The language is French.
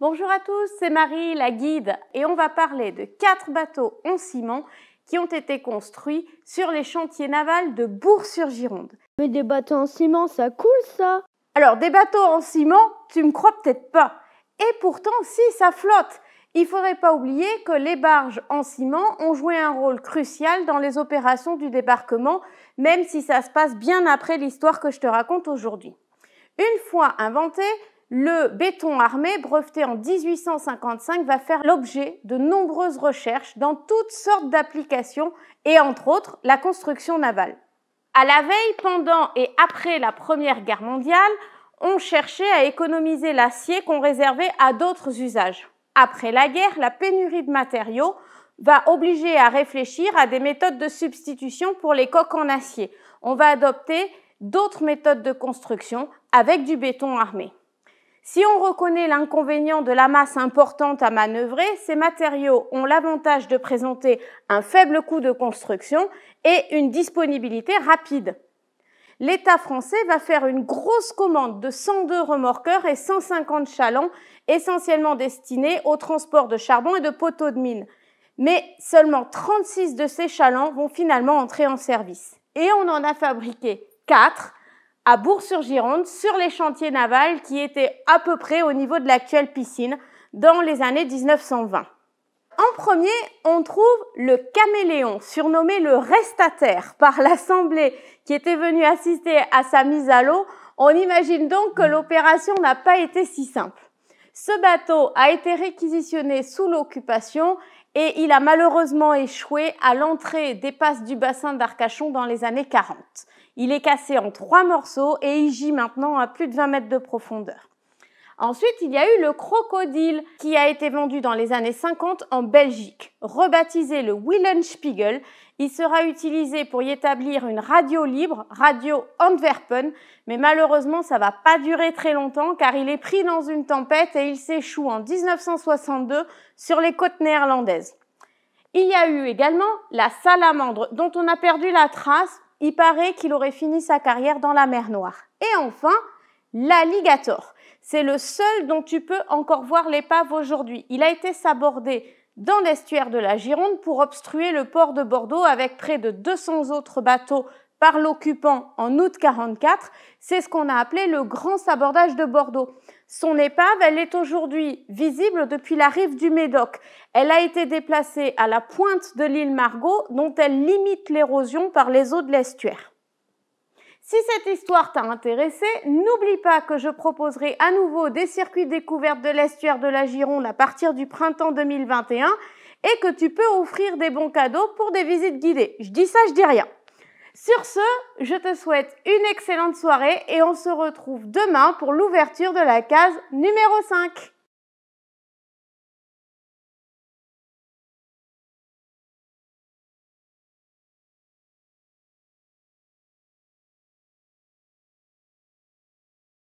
Bonjour à tous, c'est Marie, la guide, et on va parler de quatre bateaux en ciment qui ont été construits sur les chantiers navals de Bourg-sur-Gironde. Mais des bateaux en ciment, ça coule ça Alors, des bateaux en ciment, tu me crois peut-être pas. Et pourtant, si, ça flotte il faudrait pas oublier que les barges en ciment ont joué un rôle crucial dans les opérations du débarquement, même si ça se passe bien après l'histoire que je te raconte aujourd'hui. Une fois inventées, le béton armé, breveté en 1855, va faire l'objet de nombreuses recherches dans toutes sortes d'applications et entre autres la construction navale. À la veille, pendant et après la Première Guerre mondiale, on cherchait à économiser l'acier qu'on réservait à d'autres usages. Après la guerre, la pénurie de matériaux va obliger à réfléchir à des méthodes de substitution pour les coques en acier. On va adopter d'autres méthodes de construction avec du béton armé. Si on reconnaît l'inconvénient de la masse importante à manœuvrer, ces matériaux ont l'avantage de présenter un faible coût de construction et une disponibilité rapide. L'État français va faire une grosse commande de 102 remorqueurs et 150 chalands, essentiellement destinés au transport de charbon et de poteaux de mine. Mais seulement 36 de ces chalands vont finalement entrer en service. Et on en a fabriqué 4 à Bourg-sur-Gironde sur les chantiers navals qui étaient à peu près au niveau de l'actuelle piscine dans les années 1920. En premier, on trouve le caméléon, surnommé le restataire par l'Assemblée qui était venue assister à sa mise à l'eau. On imagine donc que l'opération n'a pas été si simple. Ce bateau a été réquisitionné sous l'occupation et il a malheureusement échoué à l'entrée des passes du bassin d'Arcachon dans les années 40. Il est cassé en trois morceaux et il gît maintenant à plus de 20 mètres de profondeur. Ensuite, il y a eu le crocodile qui a été vendu dans les années 50 en Belgique. Rebaptisé le Willenspiegel, il sera utilisé pour y établir une radio libre, Radio Antwerpen, mais malheureusement ça ne va pas durer très longtemps car il est pris dans une tempête et il s'échoue en 1962 sur les côtes néerlandaises. Il y a eu également la salamandre dont on a perdu la trace, il paraît qu'il aurait fini sa carrière dans la mer Noire. Et enfin, l'alligator. C'est le seul dont tu peux encore voir l'épave aujourd'hui. Il a été sabordé dans l'estuaire de la Gironde pour obstruer le port de Bordeaux avec près de 200 autres bateaux par l'occupant en août 44. C'est ce qu'on a appelé le grand sabordage de Bordeaux. Son épave, elle est aujourd'hui visible depuis la rive du Médoc. Elle a été déplacée à la pointe de l'île Margot, dont elle limite l'érosion par les eaux de l'estuaire. Si cette histoire t'a intéressé, n'oublie pas que je proposerai à nouveau des circuits découvertes de l'estuaire de la Gironde à partir du printemps 2021 et que tu peux offrir des bons cadeaux pour des visites guidées. Je dis ça, je dis rien. Sur ce, je te souhaite une excellente soirée et on se retrouve demain pour l'ouverture de la case numéro 5.